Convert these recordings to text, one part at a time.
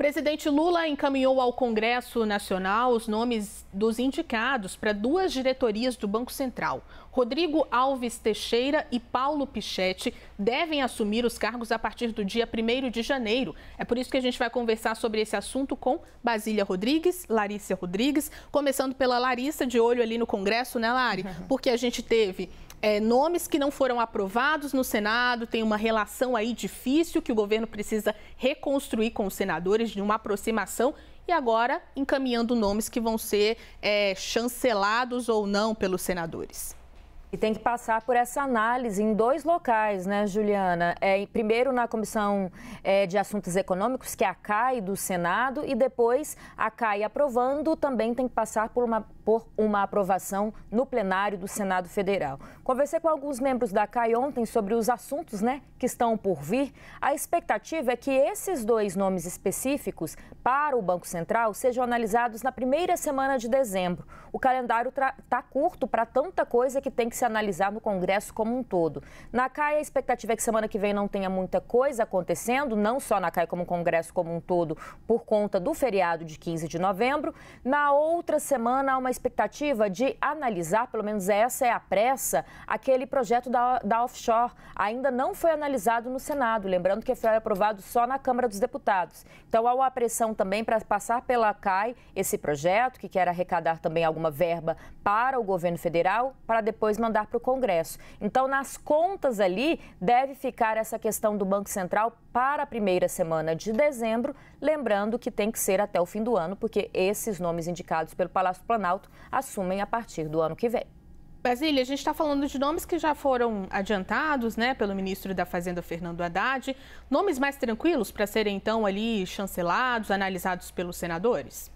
presidente Lula encaminhou ao Congresso Nacional os nomes dos indicados para duas diretorias do Banco Central. Rodrigo Alves Teixeira e Paulo Pichetti devem assumir os cargos a partir do dia 1 de janeiro. É por isso que a gente vai conversar sobre esse assunto com Basília Rodrigues, Larissa Rodrigues, começando pela Larissa, de olho ali no Congresso, né, Lari? Porque a gente teve é, nomes que não foram aprovados no Senado, tem uma relação aí difícil que o governo precisa reconstruir com os senadores, de uma aproximação e agora encaminhando nomes que vão ser é, chancelados ou não pelos senadores. E tem que passar por essa análise em dois locais, né, Juliana? É, primeiro na Comissão é, de Assuntos Econômicos, que é a CAI do Senado, e depois a CAI aprovando também tem que passar por uma, por uma aprovação no plenário do Senado Federal. Conversei com alguns membros da CAI ontem sobre os assuntos né, que estão por vir. A expectativa é que esses dois nomes específicos para o Banco Central sejam analisados na primeira semana de dezembro. O calendário está curto para tanta coisa que tem que se analisar no Congresso como um todo. Na CAI, a expectativa é que semana que vem não tenha muita coisa acontecendo, não só na CAI como Congresso como um todo, por conta do feriado de 15 de novembro. Na outra semana, há uma expectativa de analisar, pelo menos essa é a pressa, aquele projeto da, da offshore. Ainda não foi analisado no Senado, lembrando que foi aprovado só na Câmara dos Deputados. Então, há uma pressão também para passar pela CAI esse projeto, que quer arrecadar também alguma verba para o governo federal, para depois mandar mandar para o Congresso. Então, nas contas ali, deve ficar essa questão do Banco Central para a primeira semana de dezembro, lembrando que tem que ser até o fim do ano, porque esses nomes indicados pelo Palácio Planalto assumem a partir do ano que vem. Basília, a gente está falando de nomes que já foram adiantados, né, pelo ministro da Fazenda Fernando Haddad. Nomes mais tranquilos para serem então ali chancelados, analisados pelos senadores?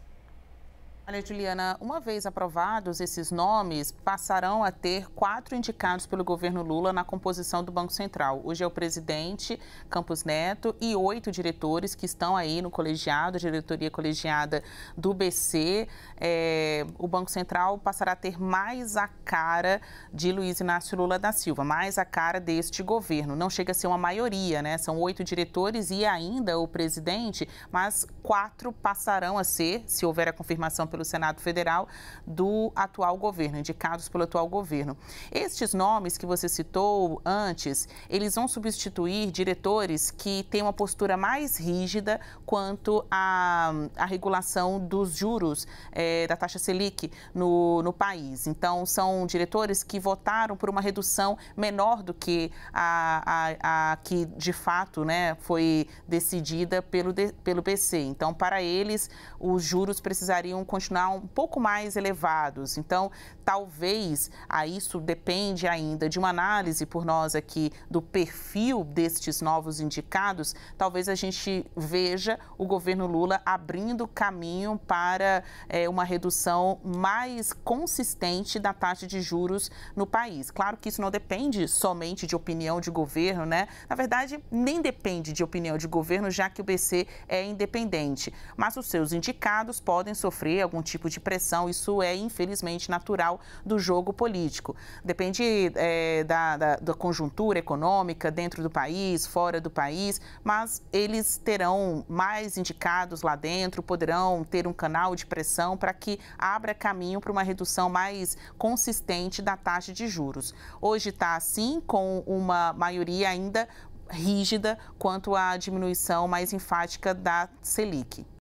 Olha, Juliana, uma vez aprovados, esses nomes passarão a ter quatro indicados pelo governo Lula na composição do Banco Central. Hoje é o presidente Campos Neto e oito diretores que estão aí no colegiado, diretoria colegiada do BC. É, o Banco Central passará a ter mais a cara de Luiz Inácio Lula da Silva, mais a cara deste governo. Não chega a ser uma maioria, né? São oito diretores e ainda o presidente, mas quatro passarão a ser, se houver a confirmação pelo Senado Federal do atual governo, indicados pelo atual governo. Estes nomes que você citou antes, eles vão substituir diretores que têm uma postura mais rígida quanto à, à regulação dos juros é, da taxa Selic no, no país. Então, são diretores que votaram por uma redução menor do que a, a, a que de fato né, foi decidida pelo, pelo BC. Então, para eles, os juros precisariam continuar continuar um pouco mais elevados. Então, talvez a ah, isso depende ainda de uma análise por nós aqui do perfil destes novos indicados. Talvez a gente veja o governo Lula abrindo caminho para é, uma redução mais consistente da taxa de juros no país. Claro que isso não depende somente de opinião de governo, né? Na verdade, nem depende de opinião de governo, já que o BC é independente. Mas os seus indicados podem sofrer algum tipo de pressão. Isso é, infelizmente, natural do jogo político. Depende é, da, da, da conjuntura econômica dentro do país, fora do país, mas eles terão mais indicados lá dentro, poderão ter um canal de pressão para que abra caminho para uma redução mais consistente da taxa de juros. Hoje está assim, com uma maioria ainda rígida quanto à diminuição mais enfática da Selic.